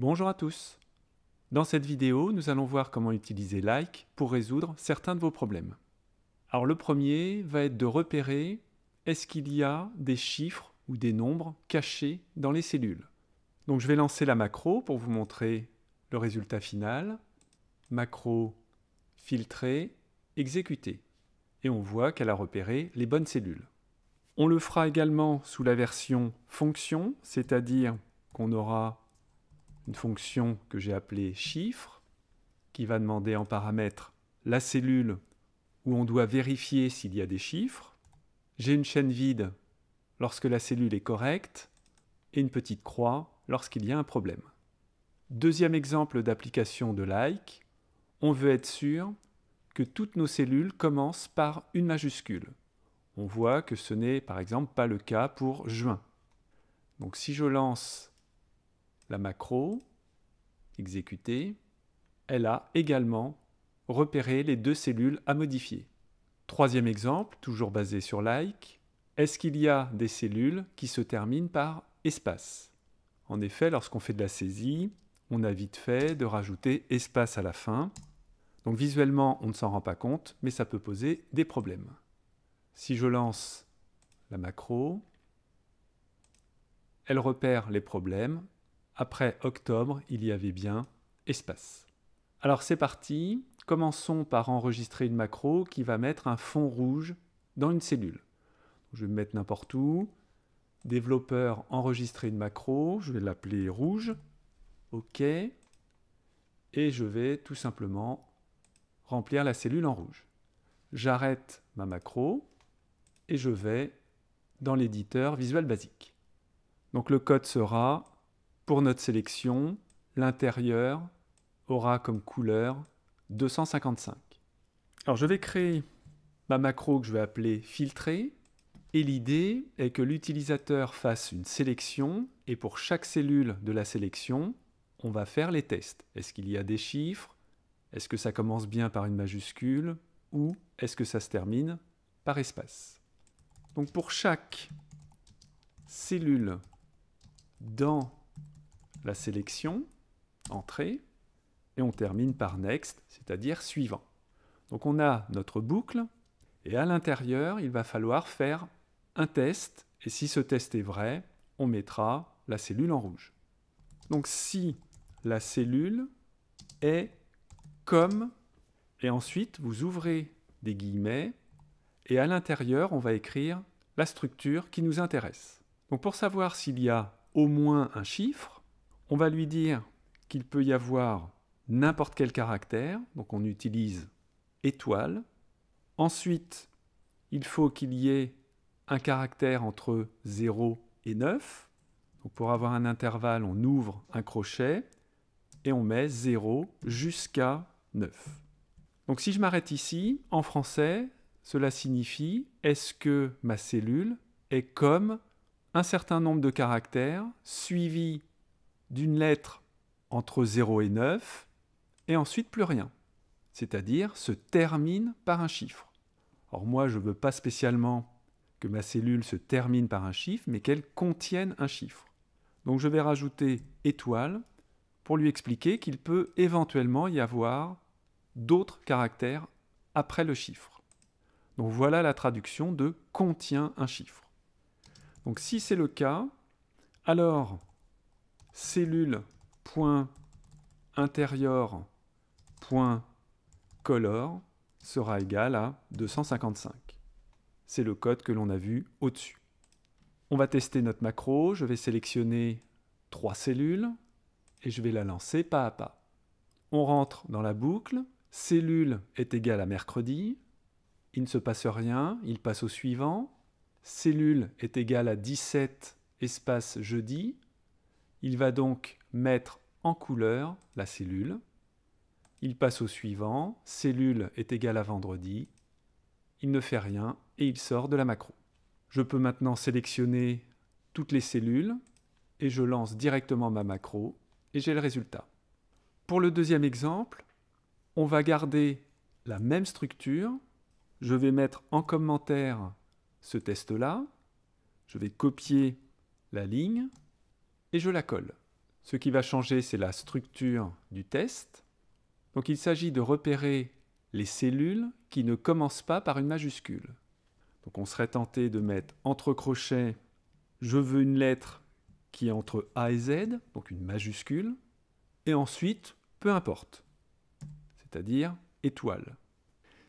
Bonjour à tous Dans cette vidéo, nous allons voir comment utiliser Like pour résoudre certains de vos problèmes. Alors le premier va être de repérer est-ce qu'il y a des chiffres ou des nombres cachés dans les cellules. Donc je vais lancer la macro pour vous montrer le résultat final. Macro, filtrer, exécuter. Et on voit qu'elle a repéré les bonnes cellules. On le fera également sous la version fonction, c'est-à-dire qu'on aura une fonction que j'ai appelée chiffre, qui va demander en paramètre la cellule où on doit vérifier s'il y a des chiffres. J'ai une chaîne vide lorsque la cellule est correcte et une petite croix lorsqu'il y a un problème. Deuxième exemple d'application de like, on veut être sûr que toutes nos cellules commencent par une majuscule. On voit que ce n'est par exemple pas le cas pour juin. Donc si je lance la macro, exécutée, elle a également repéré les deux cellules à modifier. Troisième exemple, toujours basé sur like, est-ce qu'il y a des cellules qui se terminent par espace En effet, lorsqu'on fait de la saisie, on a vite fait de rajouter espace à la fin. Donc visuellement, on ne s'en rend pas compte, mais ça peut poser des problèmes. Si je lance la macro, elle repère les problèmes après octobre, il y avait bien espace. Alors c'est parti, commençons par enregistrer une macro qui va mettre un fond rouge dans une cellule. Je vais me mettre n'importe où, développeur enregistrer une macro, je vais l'appeler rouge, OK, et je vais tout simplement remplir la cellule en rouge. J'arrête ma macro et je vais dans l'éditeur Visual Basic. Donc le code sera pour notre sélection, l'intérieur aura comme couleur 255. Alors je vais créer ma macro que je vais appeler filtrer. Et l'idée est que l'utilisateur fasse une sélection et pour chaque cellule de la sélection, on va faire les tests. Est-ce qu'il y a des chiffres Est-ce que ça commence bien par une majuscule Ou est-ce que ça se termine par espace Donc pour chaque cellule dans la sélection, entrée, et on termine par next, c'est-à-dire suivant. Donc on a notre boucle, et à l'intérieur, il va falloir faire un test, et si ce test est vrai, on mettra la cellule en rouge. Donc si la cellule est comme, et ensuite vous ouvrez des guillemets, et à l'intérieur, on va écrire la structure qui nous intéresse. Donc pour savoir s'il y a au moins un chiffre, on va lui dire qu'il peut y avoir n'importe quel caractère, donc on utilise étoile. Ensuite, il faut qu'il y ait un caractère entre 0 et 9. Donc pour avoir un intervalle, on ouvre un crochet et on met 0 jusqu'à 9. Donc si je m'arrête ici, en français, cela signifie est-ce que ma cellule est comme un certain nombre de caractères suivis, d'une lettre entre 0 et 9, et ensuite plus rien. C'est-à-dire se termine par un chiffre. Or moi, je ne veux pas spécialement que ma cellule se termine par un chiffre, mais qu'elle contienne un chiffre. Donc je vais rajouter étoile pour lui expliquer qu'il peut éventuellement y avoir d'autres caractères après le chiffre. Donc voilà la traduction de contient un chiffre. Donc si c'est le cas, alors cellule sera égal à 255. C'est le code que l'on a vu au-dessus. On va tester notre macro, je vais sélectionner trois cellules et je vais la lancer pas à pas. On rentre dans la boucle, cellule est égale à mercredi, il ne se passe rien, il passe au suivant, cellule est égale à 17 espace jeudi, il va donc mettre en couleur la cellule. Il passe au suivant, cellule est égale à vendredi. Il ne fait rien et il sort de la macro. Je peux maintenant sélectionner toutes les cellules et je lance directement ma macro et j'ai le résultat. Pour le deuxième exemple, on va garder la même structure. Je vais mettre en commentaire ce test-là. Je vais copier la ligne et je la colle. Ce qui va changer, c'est la structure du test. Donc il s'agit de repérer les cellules qui ne commencent pas par une majuscule. Donc on serait tenté de mettre entre crochets je veux une lettre qui est entre A et Z, donc une majuscule, et ensuite peu importe, c'est-à-dire étoile.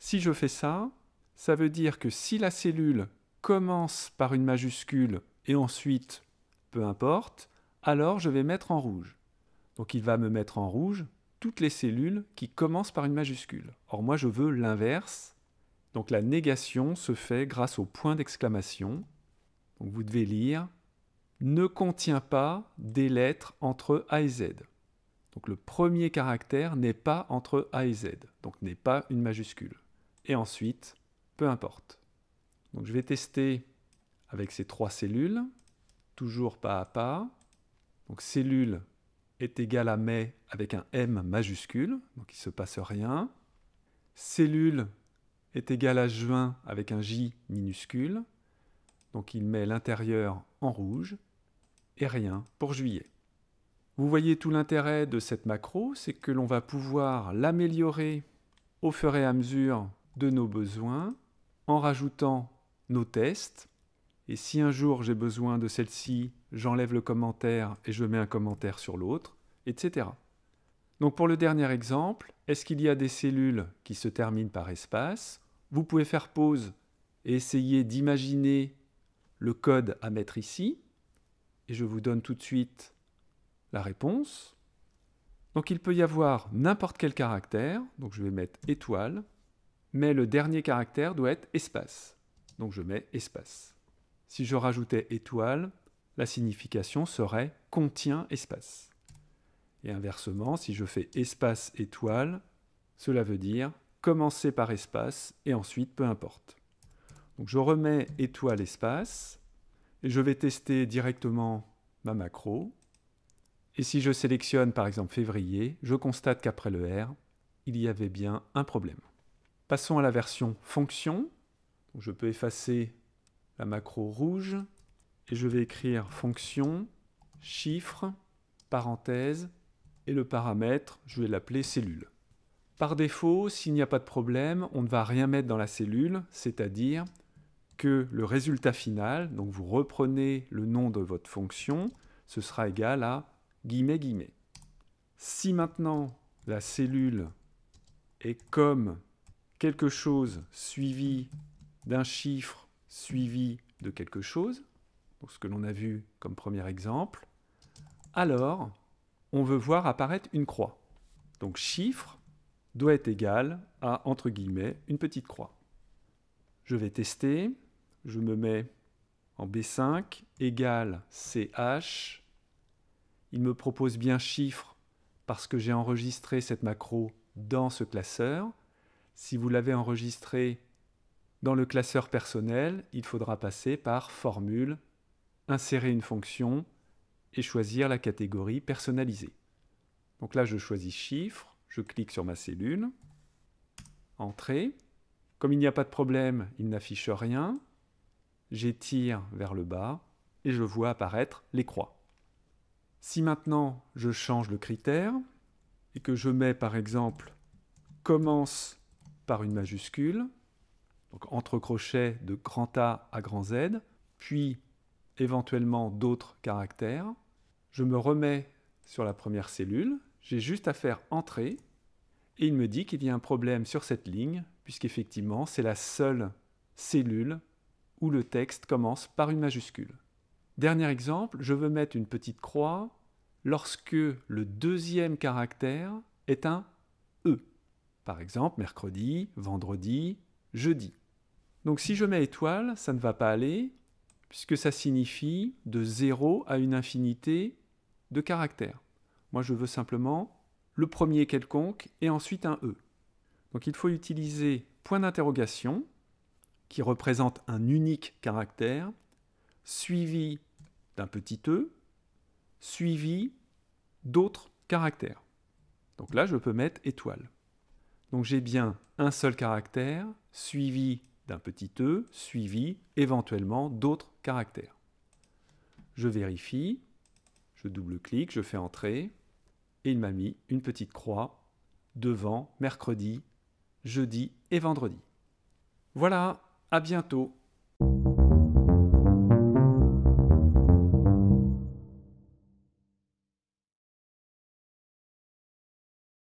Si je fais ça, ça veut dire que si la cellule commence par une majuscule et ensuite peu importe, alors je vais mettre en rouge. Donc il va me mettre en rouge toutes les cellules qui commencent par une majuscule. Or moi je veux l'inverse, donc la négation se fait grâce au point d'exclamation. Donc vous devez lire ne contient pas des lettres entre A et Z. Donc le premier caractère n'est pas entre A et Z, donc n'est pas une majuscule. Et ensuite, peu importe. Donc je vais tester avec ces trois cellules, toujours pas à pas. Donc cellule est égale à mai avec un M majuscule, donc il ne se passe rien. Cellule est égale à juin avec un J minuscule, donc il met l'intérieur en rouge, et rien pour juillet. Vous voyez tout l'intérêt de cette macro, c'est que l'on va pouvoir l'améliorer au fur et à mesure de nos besoins en rajoutant nos tests et si un jour j'ai besoin de celle-ci, j'enlève le commentaire et je mets un commentaire sur l'autre, etc. Donc pour le dernier exemple, est-ce qu'il y a des cellules qui se terminent par espace Vous pouvez faire pause et essayer d'imaginer le code à mettre ici. Et je vous donne tout de suite la réponse. Donc il peut y avoir n'importe quel caractère. Donc je vais mettre étoile. Mais le dernier caractère doit être espace. Donc je mets espace. Si je rajoutais étoile, la signification serait contient espace. Et inversement, si je fais espace étoile, cela veut dire commencer par espace et ensuite peu importe. Donc je remets étoile espace et je vais tester directement ma macro. Et si je sélectionne par exemple février, je constate qu'après le R, il y avait bien un problème. Passons à la version fonction. je peux effacer la macro rouge, et je vais écrire fonction, chiffre, parenthèse, et le paramètre, je vais l'appeler cellule. Par défaut, s'il n'y a pas de problème, on ne va rien mettre dans la cellule, c'est-à-dire que le résultat final, donc vous reprenez le nom de votre fonction, ce sera égal à guillemets guillemets. Si maintenant la cellule est comme quelque chose suivi d'un chiffre suivi de quelque chose, ce que l'on a vu comme premier exemple, alors on veut voir apparaître une croix. Donc chiffre doit être égal à, entre guillemets, une petite croix. Je vais tester, je me mets en B5, égal CH. Il me propose bien chiffre parce que j'ai enregistré cette macro dans ce classeur. Si vous l'avez enregistré dans le classeur personnel, il faudra passer par formule, insérer une fonction et choisir la catégorie personnalisée. Donc là, je choisis chiffre, je clique sur ma cellule, entrée. Comme il n'y a pas de problème, il n'affiche rien. J'étire vers le bas et je vois apparaître les croix. Si maintenant je change le critère et que je mets par exemple commence par une majuscule, donc entre crochets de grand A à grand Z, puis éventuellement d'autres caractères. Je me remets sur la première cellule, j'ai juste à faire entrer, et il me dit qu'il y a un problème sur cette ligne, puisqu'effectivement c'est la seule cellule où le texte commence par une majuscule. Dernier exemple, je veux mettre une petite croix lorsque le deuxième caractère est un E. Par exemple, mercredi, vendredi, jeudi. Donc si je mets étoile, ça ne va pas aller, puisque ça signifie de 0 à une infinité de caractères. Moi, je veux simplement le premier quelconque et ensuite un E. Donc il faut utiliser point d'interrogation, qui représente un unique caractère, suivi d'un petit E, suivi d'autres caractères. Donc là, je peux mettre étoile. Donc j'ai bien un seul caractère, suivi d'un petit e, suivi éventuellement d'autres caractères. Je vérifie, je double-clique, je fais entrer, et il m'a mis une petite croix devant mercredi, jeudi et vendredi. Voilà, à bientôt